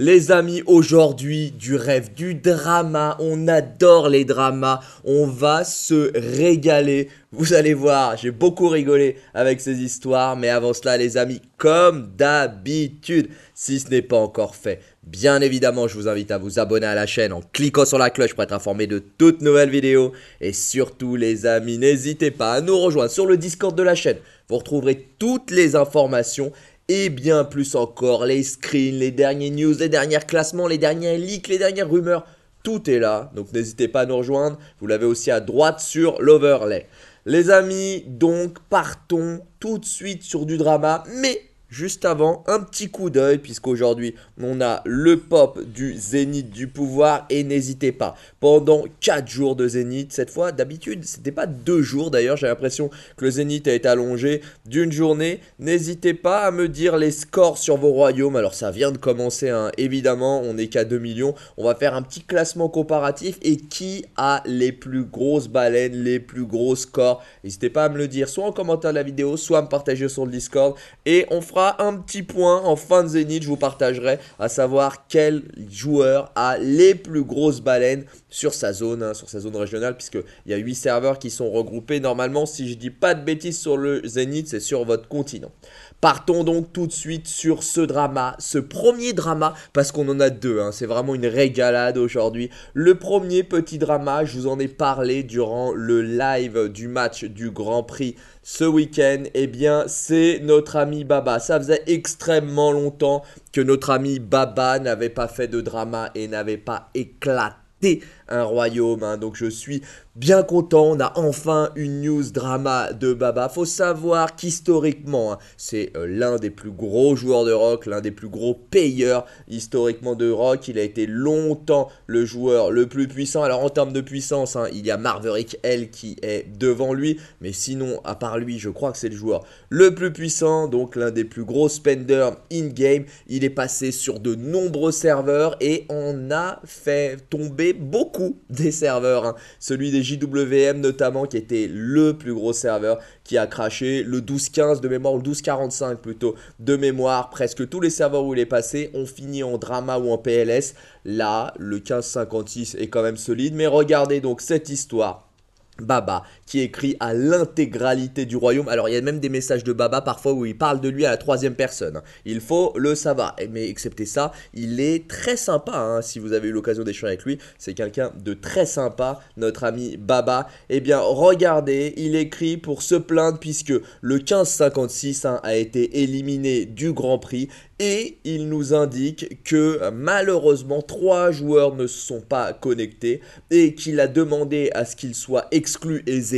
Les amis, aujourd'hui, du rêve, du drama. On adore les dramas. On va se régaler. Vous allez voir, j'ai beaucoup rigolé avec ces histoires. Mais avant cela, les amis, comme d'habitude, si ce n'est pas encore fait, bien évidemment, je vous invite à vous abonner à la chaîne en cliquant sur la cloche pour être informé de toutes nouvelles vidéos. Et surtout, les amis, n'hésitez pas à nous rejoindre sur le Discord de la chaîne. Vous retrouverez toutes les informations et bien plus encore. Les screens, les derniers news, les derniers classements, les derniers leaks, les dernières rumeurs, tout est là. Donc n'hésitez pas à nous rejoindre. Vous l'avez aussi à droite sur l'overlay. Les amis, donc partons tout de suite sur du drama, mais Juste avant, un petit coup d'œil, puisqu'aujourd'hui, on a le pop du Zénith du pouvoir. Et n'hésitez pas, pendant 4 jours de Zénith, cette fois, d'habitude, c'était pas 2 jours d'ailleurs, j'ai l'impression que le Zénith a été allongé d'une journée. N'hésitez pas à me dire les scores sur vos royaumes. Alors, ça vient de commencer, hein. évidemment, on n'est qu'à 2 millions. On va faire un petit classement comparatif et qui a les plus grosses baleines, les plus gros scores. N'hésitez pas à me le dire, soit en commentaire de la vidéo, soit à me partager sur le Discord. Et on fera un petit point en fin de Zénith. Je vous partagerai à savoir quel joueur a les plus grosses baleines sur sa zone, hein, sur sa zone régionale, puisqu'il y a 8 serveurs qui sont regroupés. Normalement, si je dis pas de bêtises sur le Zénith, c'est sur votre continent. Partons donc tout de suite sur ce drama, ce premier drama, parce qu'on en a deux, hein. c'est vraiment une régalade aujourd'hui. Le premier petit drama, je vous en ai parlé durant le live du match du Grand Prix ce week-end, eh bien c'est notre ami Baba. Ça faisait extrêmement longtemps que notre ami Baba n'avait pas fait de drama et n'avait pas éclaté un royaume. Hein. Donc je suis bien content, on a enfin une news drama de Baba. Faut savoir qu'historiquement, hein, c'est euh, l'un des plus gros joueurs de rock, l'un des plus gros payeurs historiquement de rock. Il a été longtemps le joueur le plus puissant. Alors en termes de puissance, hein, il y a Marverick L qui est devant lui, mais sinon, à part lui, je crois que c'est le joueur le plus puissant, donc l'un des plus gros spenders in-game. Il est passé sur de nombreux serveurs et on a fait tomber beaucoup des serveurs. Hein. Celui des JWM notamment, qui était le plus gros serveur qui a craché. Le 12-15 de mémoire, le 12 12-45 plutôt, de mémoire. Presque tous les serveurs où il est passé ont fini en drama ou en PLS. Là, le 15-56 est quand même solide. Mais regardez donc cette histoire. Baba qui écrit à l'intégralité du royaume. Alors il y a même des messages de Baba parfois où il parle de lui à la troisième personne. Il faut le savoir. Mais excepté ça, il est très sympa. Hein. si vous avez eu l'occasion d'échanger avec lui, c'est quelqu'un de très sympa, notre ami Baba. Eh bien, regardez, il écrit pour se plaindre puisque le 1556 hein, a été éliminé du Grand Prix et il nous indique que malheureusement trois joueurs ne se sont pas connectés et qu'il a demandé à ce qu'ils soient exclus zéro.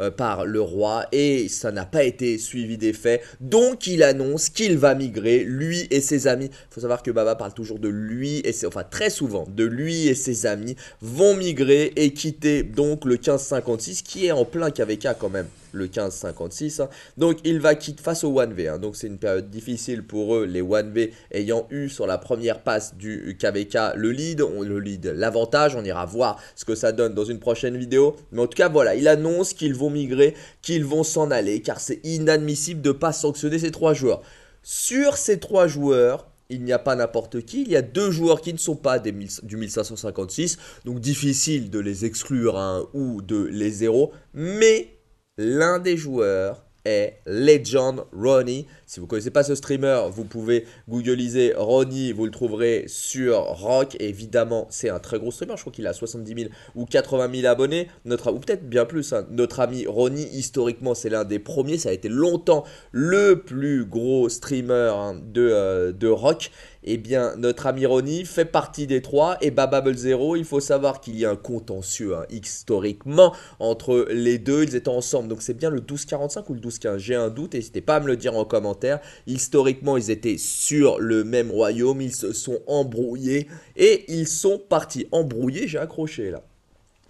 Euh, par le roi et ça n'a pas été suivi des faits. Donc il annonce qu'il va migrer, lui et ses amis. faut savoir que Baba parle toujours de lui et ses, enfin très souvent de lui et ses amis vont migrer et quitter donc le 1556 qui est en plein KVK quand même le 15-56. Hein. Donc il va quitter face au 1V. Hein. Donc c'est une période difficile pour eux, les 1V ayant eu sur la première passe du KVK le lead, on, le lead, l'avantage. On ira voir ce que ça donne dans une prochaine vidéo. Mais en tout cas, voilà, il annonce qu'ils vont migrer, qu'ils vont s'en aller, car c'est inadmissible de ne pas sanctionner ces trois joueurs. Sur ces trois joueurs, il n'y a pas n'importe qui, il y a deux joueurs qui ne sont pas des du 1556, donc difficile de les exclure un ou de les zéro, mais l'un des joueurs est Legend Ronnie. Si vous ne connaissez pas ce streamer, vous pouvez googliser Ronnie, vous le trouverez sur Rock. Évidemment, c'est un très gros streamer, je crois qu'il a 70 000 ou 80 000 abonnés, notre, ou peut-être bien plus. Hein. Notre ami Ronnie, historiquement, c'est l'un des premiers, ça a été longtemps le plus gros streamer hein, de, euh, de Rock eh bien, notre ami Ronny fait partie des trois et Bababel 0 il faut savoir qu'il y a un contentieux hein, historiquement entre les deux, ils étaient ensemble. Donc c'est bien le 1245 ou le 1215, j'ai un doute, n'hésitez pas à me le dire en commentaire. Historiquement, ils étaient sur le même royaume, ils se sont embrouillés et ils sont partis. Embrouillés, j'ai accroché là.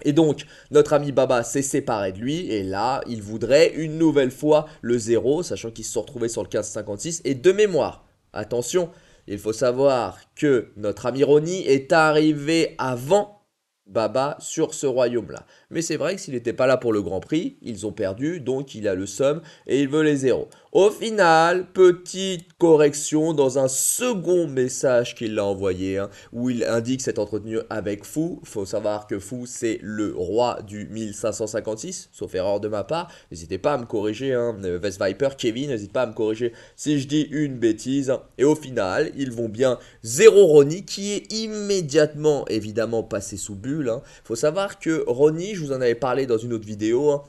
Et donc, notre ami Baba s'est séparé de lui, et là, il voudrait une nouvelle fois le zéro, sachant qu'il se sont sur le 1556, et de mémoire, attention, il faut savoir que notre ami Roni est arrivé avant Baba sur ce royaume-là. Mais c'est vrai que s'il n'était pas là pour le Grand Prix, ils ont perdu, donc il a le somme et il veut les zéros. Au final, petite correction dans un second message qu'il a envoyé, hein, où il indique cette entretenu avec Fou. Faut savoir que Fou, c'est le roi du 1556, sauf erreur de ma part. N'hésitez pas à me corriger, hein, Vest Viper, Kevin, n'hésitez pas à me corriger si je dis une bêtise. Hein. Et au final, ils vont bien zéro Ronnie, qui est immédiatement, évidemment, passé sous bulle. Hein. Faut savoir que Ronnie, je vous en avais parlé dans une autre vidéo. Hein.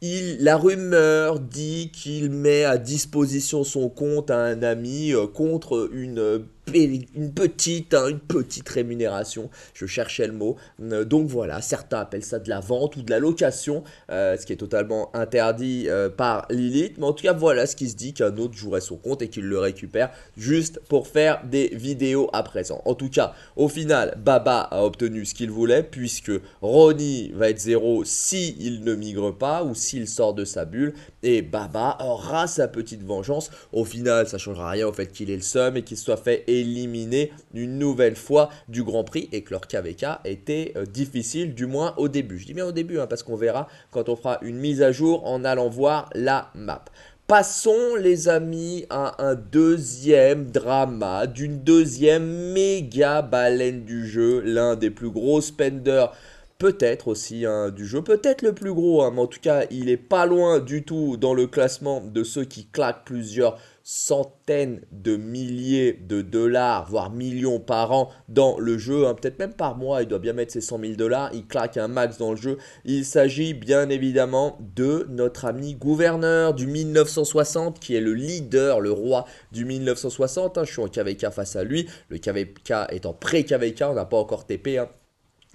Il, la rumeur dit qu'il met à disposition son compte à un ami euh, contre une euh, une petite, hein, une petite rémunération. Je cherchais le mot. Euh, donc voilà, certains appellent ça de la vente ou de la location, euh, ce qui est totalement interdit euh, par Lilith. Mais en tout cas, voilà ce qui se dit qu'un autre jouerait son compte et qu'il le récupère juste pour faire des vidéos à présent. En tout cas, au final, Baba a obtenu ce qu'il voulait puisque Ronnie va être zéro si il ne migre pas ou s'il sort de sa bulle et Baba aura sa petite vengeance. Au final, ça changera rien au fait qu'il est le seum et qu'il soit fait éliminé une nouvelle fois du Grand Prix et que leur KVK était euh, difficile, du moins au début. Je dis bien au début hein, parce qu'on verra quand on fera une mise à jour en allant voir la map. Passons les amis à un deuxième drama d'une deuxième méga baleine du jeu, l'un des plus gros spenders peut-être aussi hein, du jeu, peut-être le plus gros, hein, mais en tout cas il est pas loin du tout dans le classement de ceux qui claquent plusieurs centaines de milliers de dollars, voire millions par an dans le jeu, hein. peut-être même par mois, il doit bien mettre ses 100 000 dollars, il claque un max dans le jeu. Il s'agit bien évidemment de notre ami gouverneur du 1960, qui est le leader, le roi du 1960. Hein. je suis en KVK face à lui, le KVK étant pré-KVK, on n'a pas encore TP. Hein.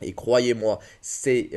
Et croyez-moi, ça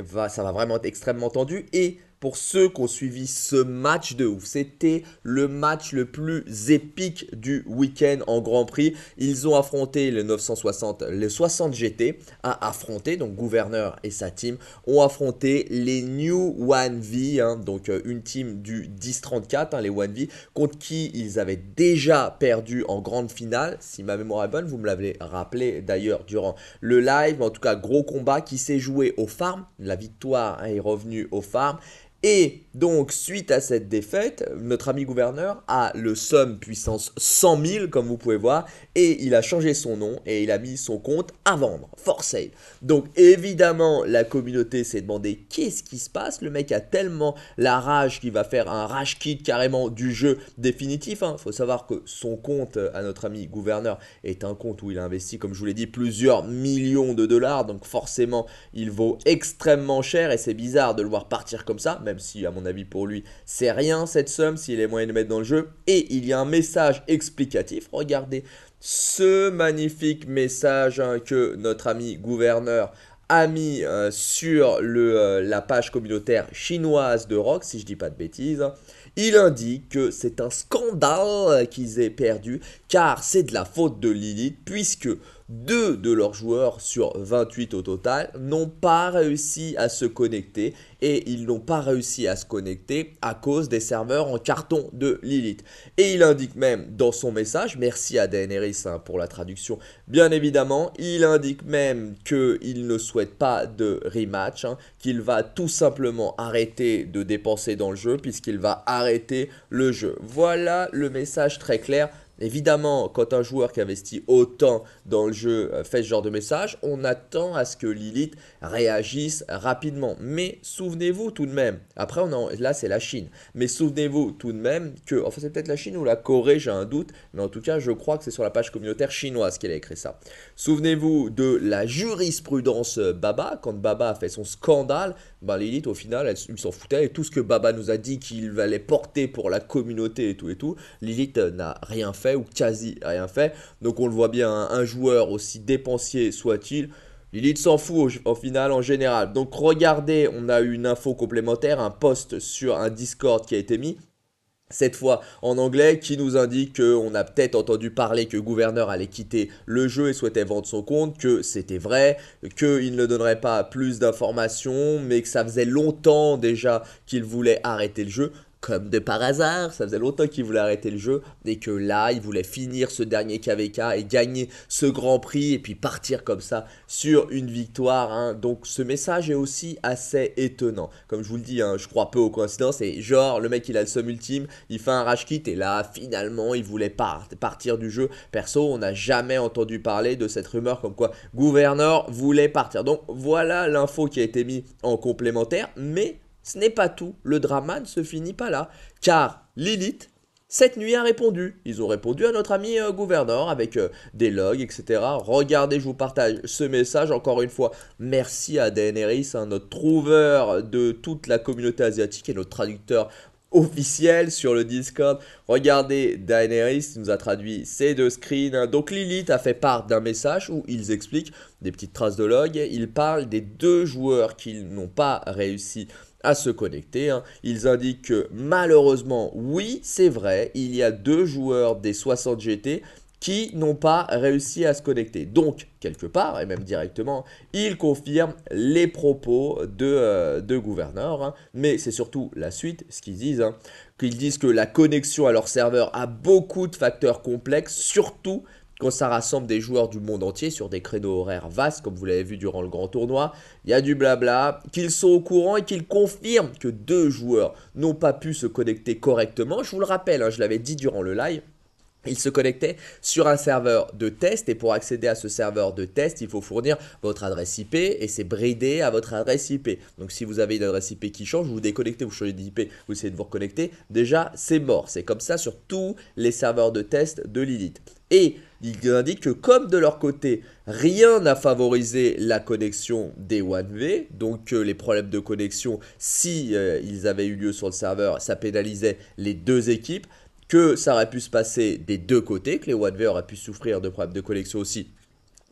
va vraiment être extrêmement tendu. Et pour ceux qui ont suivi ce match de ouf. C'était le match le plus épique du week-end en Grand Prix. Ils ont affronté le 960, le 60 GT à affronter. donc Gouverneur et sa team ont affronté les New One V, hein, donc euh, une team du 1034, 34 hein, les One V, contre qui ils avaient déjà perdu en grande finale. Si ma mémoire est bonne, vous me l'avez rappelé d'ailleurs durant le live. en tout cas, gros combat qui s'est joué au farm. La victoire est revenue au farm. Et donc, suite à cette défaite, notre ami gouverneur a le sum puissance 100 000, comme vous pouvez voir, et il a changé son nom et il a mis son compte à vendre, for sale. Donc, évidemment, la communauté s'est demandé qu'est-ce qui se passe. Le mec a tellement la rage qu'il va faire un rage kit carrément du jeu définitif. Il hein. Faut savoir que son compte euh, à notre ami gouverneur est un compte où il a investi, comme je vous l'ai dit, plusieurs millions de dollars. Donc, forcément, il vaut extrêmement cher et c'est bizarre de le voir partir comme ça même si à mon avis pour lui c'est rien cette somme s'il est moyen de mettre dans le jeu. Et il y a un message explicatif, regardez ce magnifique message hein, que notre ami gouverneur a mis euh, sur euh, la page communautaire chinoise de Rock, si je dis pas de bêtises. Il indique que c'est un scandale qu'ils aient perdu, car c'est de la faute de Lilith, puisque deux de leurs joueurs sur 28 au total n'ont pas réussi à se connecter et ils n'ont pas réussi à se connecter à cause des serveurs en carton de Lilith. Et il indique même dans son message, merci à Daenerys hein, pour la traduction, bien évidemment, il indique même qu'il ne souhaite pas de rematch, hein, qu'il va tout simplement arrêter de dépenser dans le jeu puisqu'il va arrêter le jeu. Voilà le message très clair Évidemment, quand un joueur qui investit autant dans le jeu euh, fait ce genre de message, on attend à ce que Lilith réagisse rapidement. Mais souvenez-vous tout de même, après on a, là c'est la Chine, mais souvenez-vous tout de même que, enfin c'est peut-être la Chine ou la Corée, j'ai un doute, mais en tout cas je crois que c'est sur la page communautaire chinoise qu'elle a écrit ça. Souvenez-vous de la jurisprudence Baba, quand Baba a fait son scandale, ben Lilith au final elle, s'en foutait et tout ce que Baba nous a dit qu'il allait porter pour la communauté et tout et tout, Lilith euh, n'a rien fait ou quasi rien fait. Donc on le voit bien, hein, un joueur aussi dépensier soit-il, Lilith s'en fout au, final en général. Donc regardez, on a eu une info complémentaire, un post sur un Discord qui a été mis. Cette fois en anglais, qui nous indique qu'on a peut-être entendu parler que Gouverneur allait quitter le jeu et souhaitait vendre son compte, que c'était vrai, qu'il ne donnerait pas plus d'informations, mais que ça faisait longtemps déjà qu'il voulait arrêter le jeu comme de par hasard, ça faisait longtemps qu'il voulait arrêter le jeu, et que là, il voulait finir ce dernier KVK et gagner ce Grand Prix, et puis partir comme ça sur une victoire. Hein. Donc ce message est aussi assez étonnant. Comme je vous le dis, hein, je crois peu aux coïncidences, et genre, le mec, il a le somme ultime, il fait un rage kit, et là, finalement, il voulait partir du jeu. Perso, on n'a jamais entendu parler de cette rumeur comme quoi Gouverneur voulait partir. Donc voilà l'info qui a été mise en complémentaire, mais ce n'est pas tout, le drama ne se finit pas là, car Lilith, cette nuit, a répondu. Ils ont répondu à notre ami euh, gouverneur avec euh, des logs, etc. Regardez, je vous partage ce message encore une fois. Merci à Daenerys, hein, notre trouveur de toute la communauté asiatique et notre traducteur officiel sur le Discord. Regardez, Daenerys nous a traduit ces deux screens. Hein. Donc Lilith a fait part d'un message où ils expliquent des petites traces de logs. Ils parlent des deux joueurs qu'ils n'ont pas réussi à se connecter. Hein. Ils indiquent que malheureusement, oui, c'est vrai, il y a deux joueurs des 60 GT qui n'ont pas réussi à se connecter. Donc, quelque part, et même directement, ils confirment les propos de, euh, de gouverneur. Hein. Mais c'est surtout la suite, ce qu'ils disent. Hein. Qu'ils disent que la connexion à leur serveur a beaucoup de facteurs complexes, surtout quand ça rassemble des joueurs du monde entier sur des créneaux horaires vastes, comme vous l'avez vu durant le grand tournoi, il y a du blabla, qu'ils sont au courant et qu'ils confirment que deux joueurs n'ont pas pu se connecter correctement. Je vous le rappelle, hein, je l'avais dit durant le live, il se connectait sur un serveur de test et pour accéder à ce serveur de test, il faut fournir votre adresse IP et c'est bridé à votre adresse IP. Donc si vous avez une adresse IP qui change, vous vous déconnectez, vous changez d'IP, vous essayez de vous reconnecter, déjà c'est mort. C'est comme ça sur tous les serveurs de test de Lilith. Et ils indiquent que comme de leur côté, rien n'a favorisé la connexion des One-V, donc euh, les problèmes de connexion, si euh, ils avaient eu lieu sur le serveur, ça pénalisait les deux équipes que ça aurait pu se passer des deux côtés, que les Wadvey auraient pu souffrir de problèmes de collection aussi,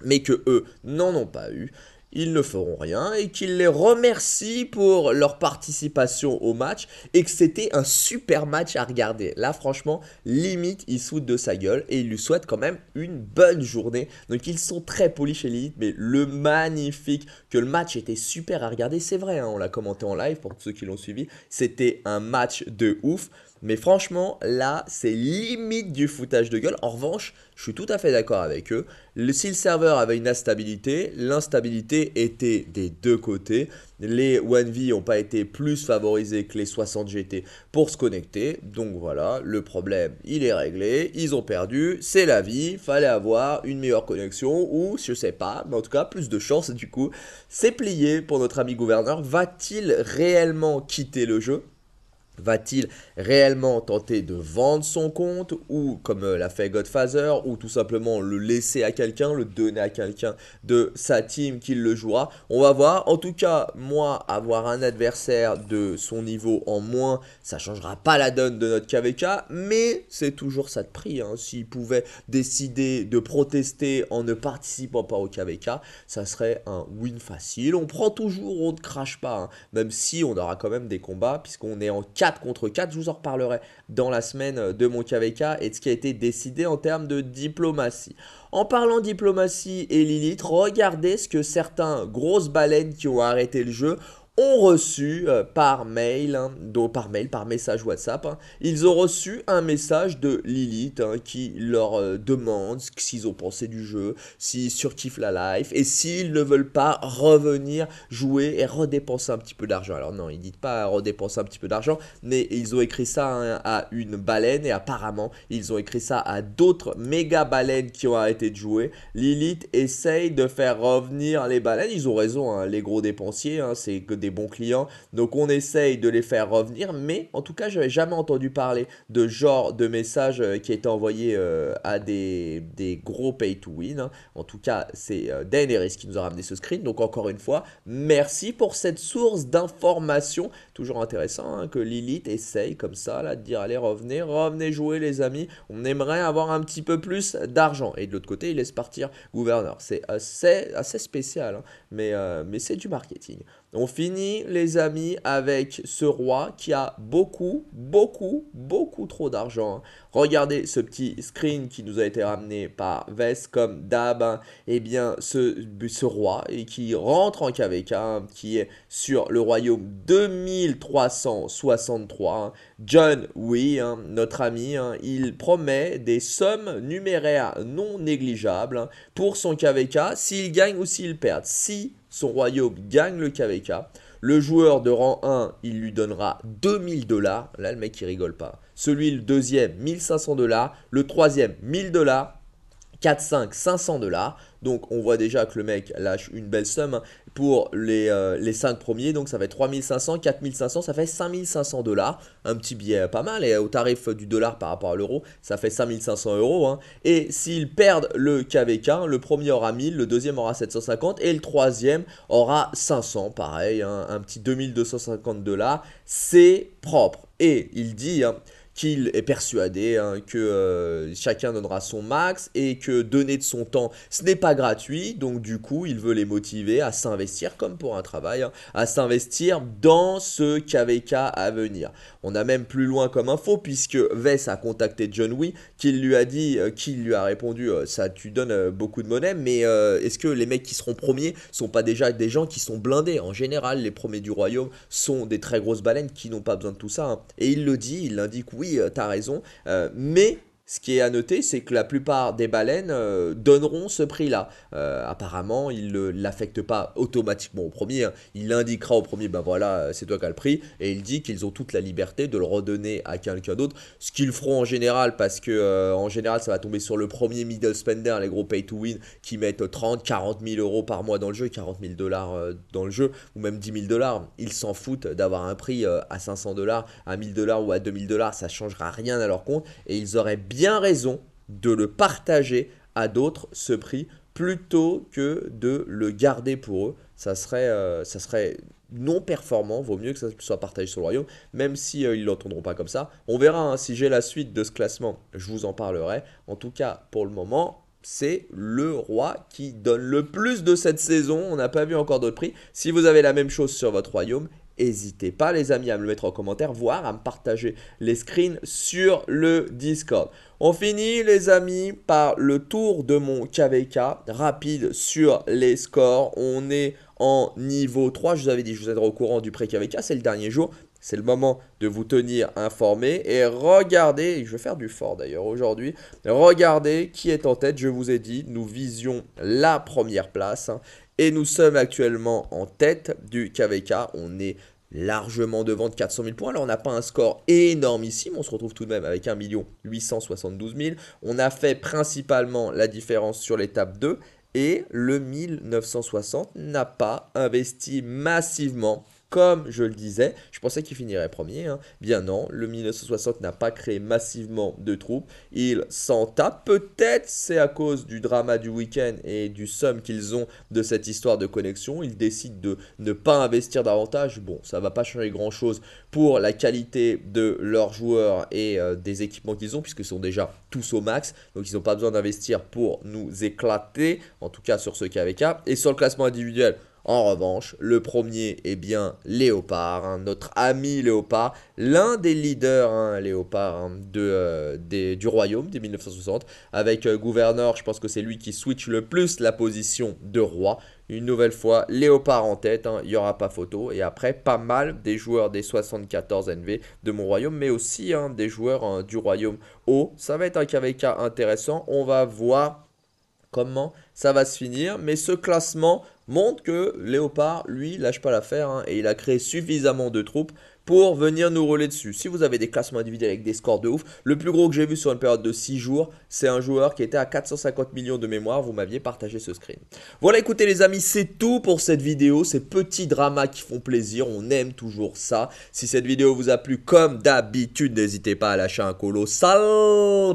mais que eux n'en ont pas eu, ils ne feront rien et qu'ils les remercient pour leur participation au match et que c'était un super match à regarder. Là, franchement, limite, ils soute de sa gueule et ils lui souhaitent quand même une bonne journée. Donc, ils sont très polis chez Lilith. mais le magnifique que le match était super à regarder, c'est vrai, hein, on l'a commenté en live pour ceux qui l'ont suivi. C'était un match de ouf. Mais franchement, là, c'est limite du foutage de gueule. En revanche, je suis tout à fait d'accord avec eux. si le serveur avait une instabilité, l'instabilité était des deux côtés. Les One v n'ont pas été plus favorisés que les 60GT pour se connecter. Donc voilà, le problème, il est réglé. Ils ont perdu, c'est la vie. Fallait avoir une meilleure connexion ou je sais pas, mais en tout cas, plus de chance du coup. C'est plié pour notre ami gouverneur. Va-t-il réellement quitter le jeu Va-t-il réellement tenter de vendre son compte ou, comme euh, l'a fait Godfather, ou tout simplement le laisser à quelqu'un, le donner à quelqu'un de sa team qui le jouera On va voir. En tout cas, moi, avoir un adversaire de son niveau en moins, ça changera pas la donne de notre KVK, mais c'est toujours ça de prix. Hein. S'il pouvait décider de protester en ne participant pas au KVK, ça serait un win facile. On prend toujours, on ne crache pas, hein. même si on aura quand même des combats, puisqu'on est en 4 contre 4. Je vous en reparlerai dans la semaine de mon KVK et de ce qui a été décidé en termes de diplomatie. En parlant diplomatie et Lilith, regardez ce que certains grosses baleines qui ont arrêté le jeu ont reçu euh, par mail, hein, donc par mail, par message WhatsApp, hein, ils ont reçu un message de Lilith hein, qui leur euh, demande ce qu'ils ont pensé du jeu, s'ils surkiffent la life et s'ils ne veulent pas revenir jouer et redépenser un petit peu d'argent. Alors non, ils disent pas redépenser un petit peu d'argent, mais ils ont écrit ça à une baleine et apparemment ils ont écrit ça à d'autres méga baleines qui ont arrêté de jouer. Lilith essaye de faire revenir les baleines, ils ont raison, les gros dépensiers, c'est que des bons clients. Donc on essaye de les faire revenir, mais en tout cas, je n'avais jamais entendu parler de genre de message euh, qui été envoyé euh, à des, gros pay to win. Hein. En tout cas, c'est euh, Daenerys qui nous a ramené ce screen. Donc encore une fois, merci pour cette source d'information. Toujours intéressant hein, que Lilith essaye comme ça là, de dire allez revenez, revenez jouer les amis. On aimerait avoir un petit peu plus d'argent. Et de l'autre côté, il laisse partir gouverneur. C'est assez, assez spécial, hein. mais, mais c'est du marketing. On finit, les amis, avec ce roi qui a beaucoup, beaucoup, beaucoup trop d'argent. Hein. Regardez ce petit screen qui nous a été ramené par Vest comme d'hab. et hein. eh bien, ce, ce roi et qui rentre en KVK, hein, qui est sur le royaume 2363. Hein. John oui, notre ami, il promet des sommes numéraires non négligeables pour son KVK s'il gagne ou s'il perd. Si son royaume gagne le KVK, le joueur de rang 1, il lui donnera 2000 dollars. Là, le mec, il rigole pas. Celui, le deuxième, 1500 dollars. Le troisième, 1000 dollars. 4, 5, 500 dollars. Donc on voit déjà que le mec lâche une belle somme hein. pour les, 5 euh, premiers. Donc ça fait 3500, 4500, ça fait 5500 dollars. Un petit billet pas mal. Et au tarif du dollar par rapport à l'euro, ça fait 5500 euros. Hein. Et s'ils perdent le KVK, le premier aura 1000, le deuxième aura 750 et le troisième aura 500. Pareil, hein, un petit 2250 dollars. C'est propre. Et il dit qu'il est persuadé hein, que euh, chacun donnera son max et que donner de son temps, ce n'est pas gratuit. Donc du coup, il veut les motiver à s'investir comme pour un travail, hein, à s'investir dans ce KVK à venir. On a même plus loin comme info puisque Vess a contacté John Wee, qui lui a dit, euh, qui lui a répondu, euh, ça tu donnes beaucoup de monnaie, mais est-ce que les mecs qui seront premiers sont pas déjà des gens qui sont blindés En général, les premiers du royaume sont des très grosses baleines qui n'ont pas besoin de tout ça. Hein. Et il le dit, il l'indique, oui euh, t'as raison, euh, mais ce qui est à noter, c'est que la plupart des baleines euh, donneront ce prix-là. Euh, apparemment, il ne l'affecte pas automatiquement au premier. Hein. Il indiquera au premier, ben voilà, euh, c'est toi qui as le prix. Et il dit qu'ils ont toute la liberté de le redonner à quelqu'un d'autre. Ce qu'ils feront en général, parce que en général, ça va tomber sur le premier middle spender, les gros pay to win, qui mettent 30, 40 000 euros par mois dans le jeu, 40 000 dollars dans le jeu, ou même 10 000 dollars. Ils s'en foutent d'avoir un prix à 500 dollars, à 1000 dollars ou à 2000 dollars. Ça changera rien à leur compte. Et ils auraient bien raison de le partager à d'autres, ce prix, plutôt que de le garder pour eux. Ça serait, euh, ça serait non performant, vaut mieux que ça soit partagé sur le royaume, même si euh, ils l'entendront pas comme ça. On verra hein, si j'ai la suite de ce classement, je vous en parlerai. En tout cas, pour le moment, c'est le roi qui donne le plus de cette saison. On n'a pas vu encore d'autres prix. Si vous avez la même chose sur votre royaume, N'hésitez pas les amis à me le mettre en commentaire, voire à me partager les screens sur le Discord. On finit les amis par le tour de mon KVK rapide sur les scores. On est en niveau 3, je vous avais dit, je vous tiendrai au courant du pré-KVK, c'est le dernier jour. C'est le moment de vous tenir informé et regardez, je vais faire du fort d'ailleurs aujourd'hui, regardez qui est en tête, je vous ai dit, nous visions la première place hein. et nous sommes actuellement en tête du KVK, on est largement devant de 400 000 points. Alors, on n'a pas un score énorme énormissime. On se retrouve tout de même avec 1 872 000. On a fait principalement la différence sur l'étape 2. Et le 1960 n'a pas investi massivement comme je le disais, je pensais qu'il finirait premier. Hein. Bien non, le 1960 n'a pas créé massivement de troupes. Il s'en tape. Peut-être c'est à cause du drama du week-end et du somme qu'ils ont de cette histoire de connexion. Ils décident de ne pas investir davantage. Bon, ça va pas changer grand-chose pour la qualité de leurs joueurs et euh, des équipements qu'ils ont, puisque sont déjà tous au max. Donc ils n'ont pas besoin d'investir pour nous éclater, en tout cas sur ce KVK. Et sur le classement individuel, en revanche, le premier est eh bien Léopard, hein, notre ami Léopard, l'un des leaders hein, Léopard hein, de, euh, du royaume des 1960. Avec euh, gouverneur, je pense que c'est lui qui switch le plus la position de roi. Une nouvelle fois, Léopard en tête, il n'y aura pas photo. Et après, pas mal des joueurs des 74 NV de mon royaume, mais aussi des joueurs du royaume haut. Ça va être un KVK intéressant. On va voir comment ça va se finir. Mais ce classement montre que Léopard, lui, lâche pas l'affaire hein, et il a créé suffisamment de troupes pour venir nous rouler dessus. Si vous avez des classements individuels avec des scores de ouf, le plus gros que j'ai vu sur une période de 6 jours, c'est un joueur qui était à 450 millions de mémoire. Vous m'aviez partagé ce screen. Voilà, écoutez les amis, c'est tout pour cette vidéo. Ces petits dramas qui font plaisir, on aime toujours ça. Si cette vidéo vous a plu, comme d'habitude, n'hésitez pas à lâcher un colossal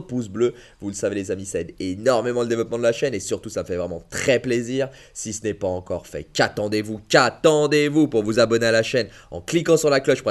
pouce bleu. Vous le savez les amis, ça aide énormément le développement de la chaîne et surtout ça fait vraiment très plaisir. Si ce n'est pas encore fait, qu'attendez-vous Qu'attendez-vous pour vous abonner à la chaîne en cliquant sur la cloche